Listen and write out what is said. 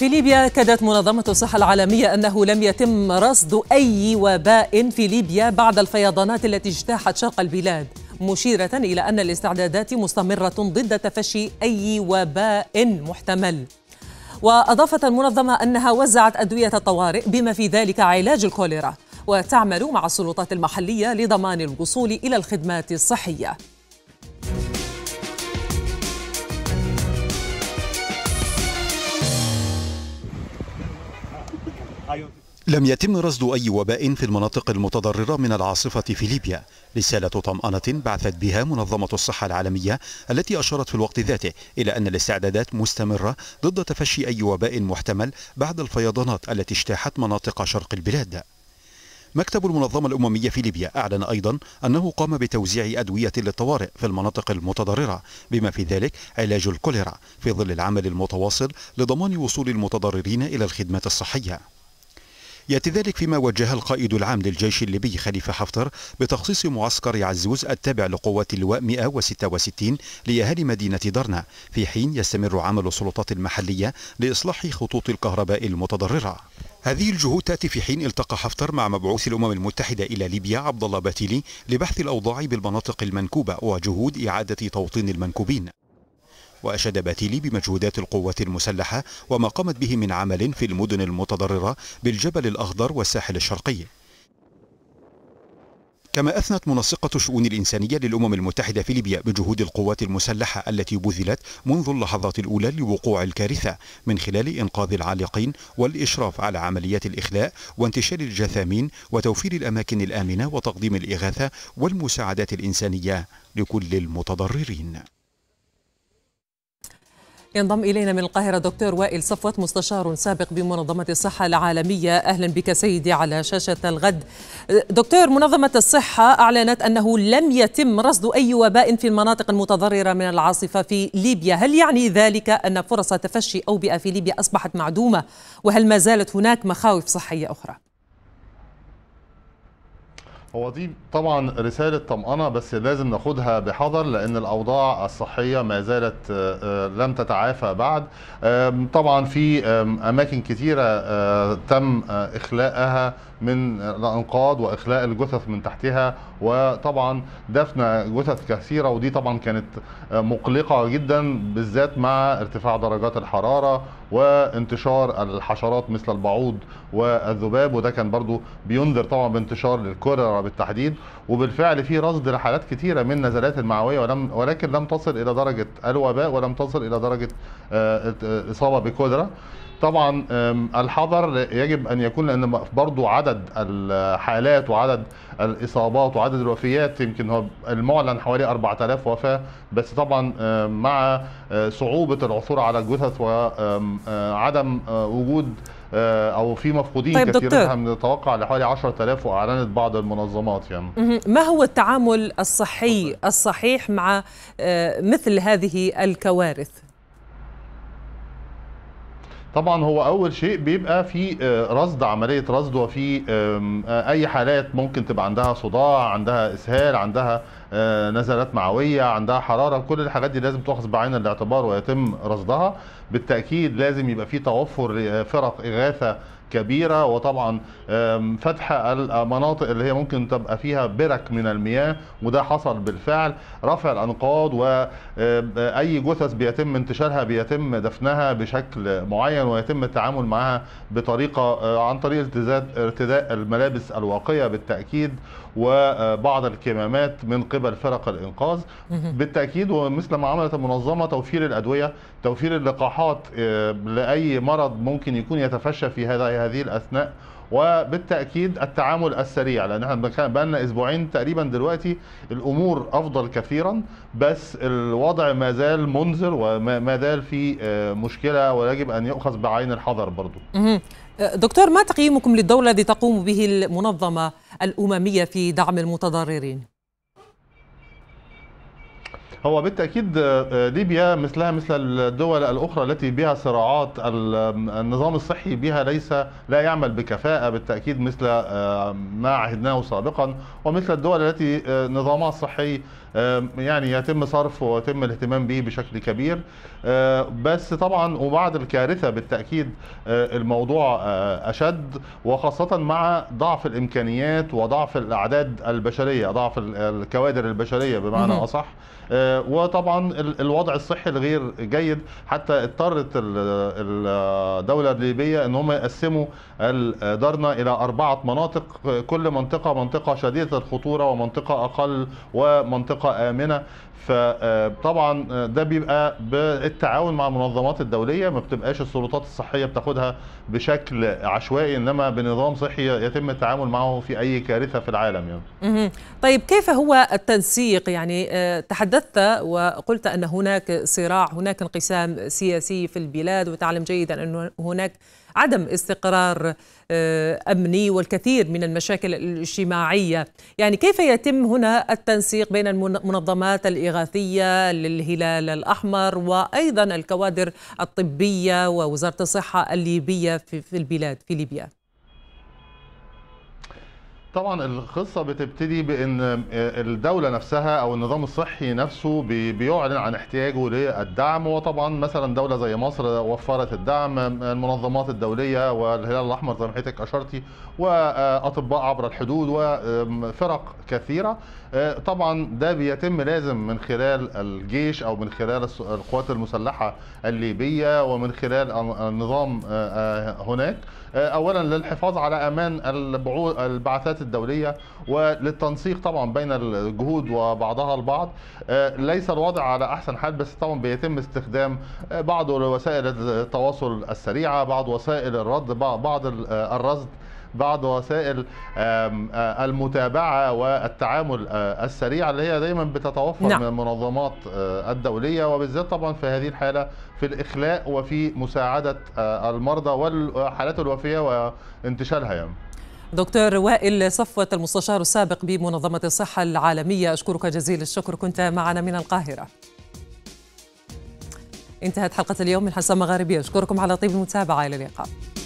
في ليبيا أكدت منظمة الصحة العالمية أنه لم يتم رصد أي وباء في ليبيا بعد الفيضانات التي اجتاحت شرق البلاد مشيرة إلى أن الاستعدادات مستمرة ضد تفشي أي وباء محتمل وأضافت المنظمة أنها وزعت أدوية الطوارئ بما في ذلك علاج الكوليرا وتعمل مع السلطات المحلية لضمان الوصول إلى الخدمات الصحية لم يتم رصد أي وباء في المناطق المتضررة من العاصفة في ليبيا رسالة طمأنة بعثت بها منظمة الصحة العالمية التي أشارت في الوقت ذاته إلى أن الاستعدادات مستمرة ضد تفشي أي وباء محتمل بعد الفيضانات التي اجتاحت مناطق شرق البلاد مكتب المنظمة الأممية في ليبيا أعلن أيضا أنه قام بتوزيع أدوية للطوارئ في المناطق المتضررة بما في ذلك علاج الكوليرا في ظل العمل المتواصل لضمان وصول المتضررين إلى الخدمات الصحية يأتي ذلك فيما وجه القائد العام للجيش الليبي خليفة حفتر بتخصيص معسكر عزوز التابع لقوات اللواء 166 لأهالي مدينة درنا في حين يستمر عمل السلطات المحلية لإصلاح خطوط الكهرباء المتضررة هذه الجهود تأتي في حين التقى حفتر مع مبعوث الأمم المتحدة إلى ليبيا عبد الله باتيلي لبحث الأوضاع بالمناطق المنكوبة وجهود إعادة توطين المنكوبين وأشاد باتيلي بمجهودات القوات المسلحة وما قامت به من عمل في المدن المتضررة بالجبل الأخضر والساحل الشرقي كما أثنت منسقة الشؤون الإنسانية للأمم المتحدة في ليبيا بجهود القوات المسلحة التي بذلت منذ اللحظات الأولى لوقوع الكارثة من خلال إنقاذ العالقين والإشراف على عمليات الإخلاء وانتشار الجثامين وتوفير الأماكن الآمنة وتقديم الإغاثة والمساعدات الإنسانية لكل المتضررين ينضم إلينا من القاهرة دكتور وائل صفوت مستشار سابق بمنظمة الصحة العالمية أهلا بك سيدي على شاشة الغد دكتور منظمة الصحة أعلنت أنه لم يتم رصد أي وباء في المناطق المتضررة من العاصفة في ليبيا هل يعني ذلك أن فرص تفشي أوبئة في ليبيا أصبحت معدومة وهل ما زالت هناك مخاوف صحية أخرى؟ هو دي طبعا رسالة طمأنة بس لازم ناخدها بحذر لأن الأوضاع الصحية ما زالت آه، آه، لم تتعافى بعد طبعا في أماكن كثيرة آه، تم إخلاءها من الأنقاض وإخلاء الجثث من تحتها وطبعا دفن جثث كثيرة ودي طبعا كانت مقلقة جدا بالذات مع ارتفاع درجات الحرارة وانتشار الحشرات مثل البعوض والذباب وده كان برضو بينذر طبعا بانتشار الكوليرا بالتحديد وبالفعل في رصد لحالات كثيره من نزلات المعويه ولم ولكن لم تصل الى درجه الوباء ولم تصل الى درجه الاصابه آه، آه، بكوليرا طبعا الحذر يجب ان يكون لان برضو عدد الحالات وعدد الاصابات وعدد الوفيات يمكن هو المعلن حوالي 4000 وفاه بس طبعا مع آه، صعوبه العثور على الجثث وعدم آه، آه، وجود او في مفقودين طيب كثير دكتور. من لحوالي 10000 واعلنت بعض المنظمات يعني ما هو التعامل الصحي الصحيح مع مثل هذه الكوارث طبعا هو اول شيء بيبقى في آه، رصد عمليه رصد وفي آه، اي حالات ممكن تبقى عندها صداع عندها اسهال عندها آه، نزلات معويه عندها حراره كل الحاجات دي لازم تؤخذ بعين الاعتبار ويتم رصدها بالتاكيد لازم يبقى في توفر فرق اغاثه كبيره وطبعا فتح المناطق اللي هي ممكن تبقى فيها برك من المياه وده حصل بالفعل رفع الانقاض واي جثث بيتم انتشارها بيتم دفنها بشكل معين ويتم التعامل معها بطريقه آه، عن طريق ارتداء الملابس الواقيه بالتاكيد وبعض الكمامات من قبل فرق الإنقاذ بالتأكيد ومثل ما عملت المنظمة توفير الأدوية توفير اللقاحات آه، لأي مرض ممكن يكون يتفشى في هذا هذه الأثناء وبالتاكيد التعامل السريع لان احنا بقى لنا اسبوعين تقريبا دلوقتي الامور افضل كثيرا بس الوضع ما زال منذر وما زال في آه، مشكله ويجب ان يؤخذ بعين الحذر برضه دكتور ما تقييمكم للدور الذي تقوم به المنظمة الأممية في دعم المتضررين؟ هو بالتاكيد آه، آه، ليبيا مثلها مثل الدول الاخرى التي بها صراعات النظام الصحي بها ليس لا يعمل بكفاءه بالتاكيد مثل آه، ما عهدناه سابقا ومثل الدول التي نظامها الصحي يعني يتم صرفه ويتم الاهتمام به بشكل كبير بس طبعا وبعد الكارثه بالتاكيد الموضوع اشد وخاصه مع ضعف الامكانيات وضعف الاعداد البشريه ضعف الكوادر البشريه بمعنى اصح وطبعا الوضع الصحي الغير جيد حتى اضطرت الدوله الليبيه ان هم يقسموا دارنا الى اربعه مناطق كل منطقه منطقه شديده الخطوره ومنطقه اقل ومنطقه امنه فطبعا ده بيبقى بالتعاون مع المنظمات الدوليه ما بتبقاش السلطات الصحيه بتاخدها بشكل عشوائي انما بنظام صحي يتم التعامل معه في اي كارثه في العالم يعني. طيب كيف هو التنسيق يعني آه، تحدثت وقلت أن هناك صراع هناك انقسام سياسي في البلاد وتعلم جيدا أن هناك عدم استقرار آه، أمني والكثير من المشاكل الاجتماعية يعني كيف يتم هنا التنسيق بين المنظمات الإغاثية للهلال الأحمر وأيضا الكوادر الطبية ووزارة الصحة الليبية في البلاد في ليبيا طبعا القصة بتبتدي بأن آه، الدولة نفسها أو النظام الصحي نفسه بيعلن عن احتياجه للدعم وطبعا مثلا دولة زي مصر وفرت الدعم آه، المنظمات الدولية والهلال الأحمر زي ما حضرتك أشرتي وأطباء عبر الحدود وفرق كثيرة آه، طبعا ده بيتم لازم من خلال الجيش أو من خلال القوات المسلحة الليبية ومن خلال النظام هناك أولا للحفاظ على أمان البعثات الجهات الدولية وللتنسيق طبعا بين الجهود وبعضها البعض آه، ليس الوضع على أحسن حال بس طبعا بيتم استخدام بعض وسائل التواصل السريعة بعض وسائل الرد بعض آه، الرصد بعض وسائل آه، المتابعة والتعامل السريع اللي هي دايما بتتوفر نعم. من المنظمات الدولية وبالذات طبعا في هذه الحالة في الإخلاء وفي مساعدة المرضى والحالات الوفية وانتشالها يعني. دكتور وائل صفوة المستشار السابق بمنظمة الصحة العالمية أشكرك جزيل الشكر كنت معنا من القاهرة انتهت حلقة اليوم من حسام مغاربي أشكركم على طيب المتابعة إلى اللقاء